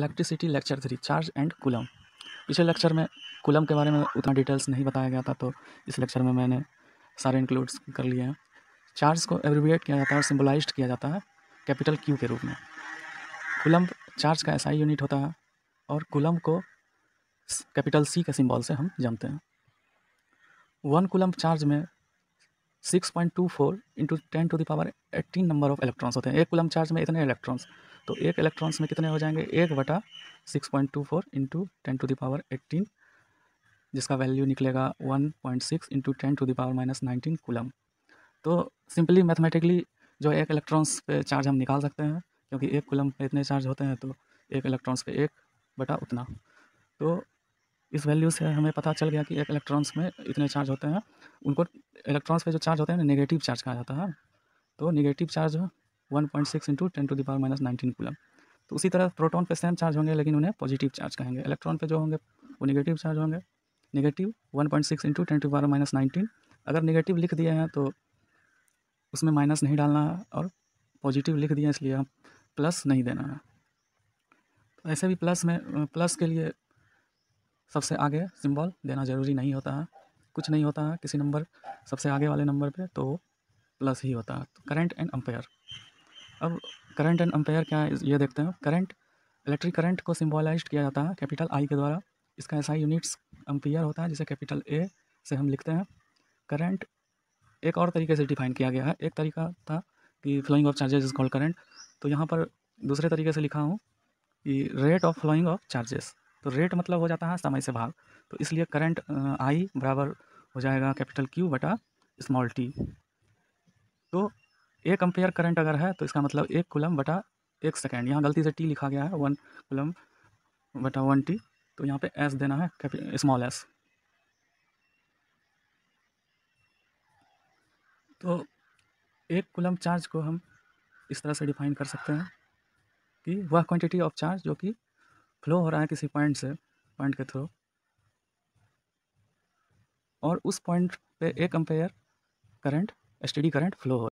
electricity lecture three charge and coulomb पिछले lecture में coulomb के बारे में उतना डिटेल्स नहीं बताया गया था तो इस लेक्चर में मैंने सारे इंक्लूड्स कर लिए हैं चार्ज को एब्रिविएट किया जाता है और सिम्बलाइज किया जाता है कैपिटल क्यू के रूप में कुलम चार्ज का ऐसा यूनिट होता है और कुलम को कैपिटल सी के सिम्बॉल से हम जानते हैं वन कुलम चार्ज में six point two four into ten to the power eighteen number of electrons होते हैं एक कुलम चार्ज में इतने इलेक्ट्रॉन्स तो एक इलेक्ट्रॉन्स में कितने हो जाएंगे एक बटा six point two four into ten to the power eighteen जिसका वैल्यू निकलेगा one point six into ten to the power minus nineteen coulomb तो सिंपली मैथमेटिकली जो एक इलेक्ट्रॉन्स पे चार्ज हम निकाल सकते हैं क्योंकि एक कुलम पे इतने चार्ज होते हैं तो एक इलेक्ट्रॉन्स पे एक बटा उतना तो इस वैल्यू से हमें पता चल गया कि एक इलेक्ट्रॉन्स में इतने चार्ज होते हैं उनको इलेक्ट्रॉन्स पे जो चार्ज होता है ना नेगेटिव चार्ज कहा जाता है तो negative charge one point six into ten to the power minus nineteen coulomb तो उसी तरह प्रोटॉन पे सेम चार्ज होंगे लेकिन उन्हें पॉजिटिव चार्ज कहेंगे इलेक्ट्रॉन पे जो होंगे वो नेगेटिव चार्ज होंगे negative one point six into ten to the power minus nineteen अगर नेगेटिव लिख दिए हैं तो उसमें माइनस नहीं डालना है और पॉजिटिव लिख दिया इसलिए हम प्लस नहीं देना है तो ऐसे भी प्लस में प्लस के लिए सबसे आगे सिम्बॉल देना ज़रूरी नहीं होता है कुछ नहीं होता है किसी नंबर सबसे आगे वाले नंबर पे तो प्लस ही होता है तो करंट एंड अम्पेयर अब करंट एंड अम्पेयर क्या है ये देखते हैं करंट इलेक्ट्रिक करंट को सिम्बोलाइज किया जाता है कैपिटल आई के द्वारा इसका ऐसा यूनिट्स अम्पेयर होता है जिसे कैपिटल ए से हम लिखते हैं करंट एक और तरीके से डिफाइन किया गया है एक तरीका था कि flowing of charges is called current तो यहाँ पर दूसरे तरीके से लिखा हूँ कि rate of flowing of charges तो रेट मतलब हो जाता है समय से भाग तो इसलिए करंट आई बराबर हो जाएगा कैपिटल क्यू बटा स्मॉल टी तो एक अम्पेयर करंट अगर है तो इसका मतलब एक कुलम बटा एक सेकेंड यहाँ गलती से टी लिखा गया है वन कुलम बटा वन टी तो यहाँ पे एस देना है स्मॉल एस तो एक कुलम चार्ज को हम इस तरह से डिफाइन कर सकते हैं कि वह क्वांटिटी ऑफ चार्ज जो कि फ्लो हो रहा है किसी पॉइंट से पॉइंट के थ्रू और उस पॉइंट पे एक ampere current study current flow हो